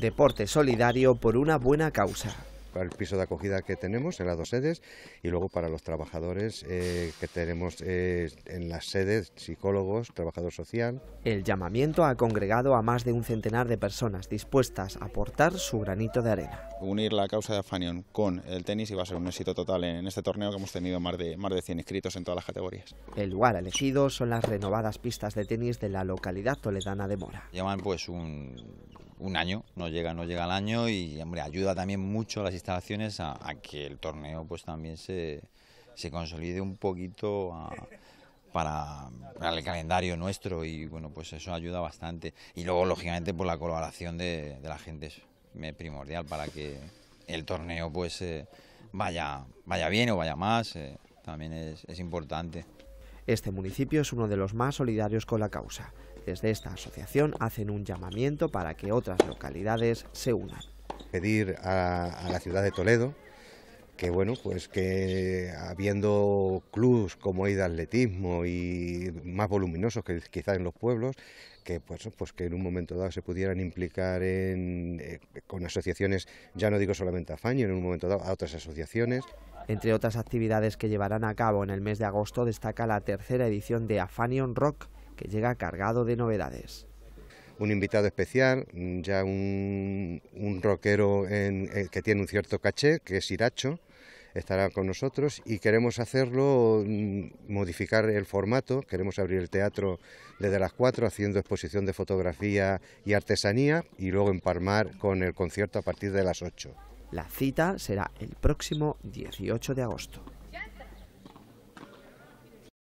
Deporte solidario por una buena causa para el piso de acogida que tenemos en las dos sedes y luego para los trabajadores eh, que tenemos eh, en las sedes, psicólogos, trabajador social. El llamamiento ha congregado a más de un centenar de personas dispuestas a aportar su granito de arena. Unir la causa de Afanion con el tenis iba a ser un éxito total en este torneo que hemos tenido más de, más de 100 inscritos en todas las categorías. El lugar elegido son las renovadas pistas de tenis de la localidad toledana de Mora. Llaman pues un un año, no llega, no llega al año y hombre, ayuda también mucho a las instalaciones a, que el torneo pues también se, se consolide un poquito para, el calendario nuestro y bueno pues eso ayuda bastante y luego lógicamente por la colaboración de, la gente es primordial para que el torneo pues eh, vaya, vaya bien o vaya más eh, también es importante. Este municipio es uno de los más solidarios con la causa de esta asociación hacen un llamamiento para que otras localidades se unan. Pedir a, la ciudad de Toledo que bueno, pues que habiendo clubes como el de atletismo y más voluminosos que quizás en los pueblos, que pues, pues que en un momento dado se pudieran implicar en, eh, con asociaciones, ya no digo solamente a en un momento dado a otras asociaciones. Entre otras actividades que llevarán a cabo en el mes de agosto destaca la tercera edición de Afanion Rock, que llega cargado de novedades. Un invitado especial, ya un, un rockero eh, que tiene un cierto caché, que es Iracho, estará con nosotros y queremos hacerlo, mm, modificar el formato, queremos abrir el teatro desde las 4 haciendo exposición de fotografía y artesanía y luego empalmar con el concierto a partir de las 8. La cita será el próximo 18 de agosto.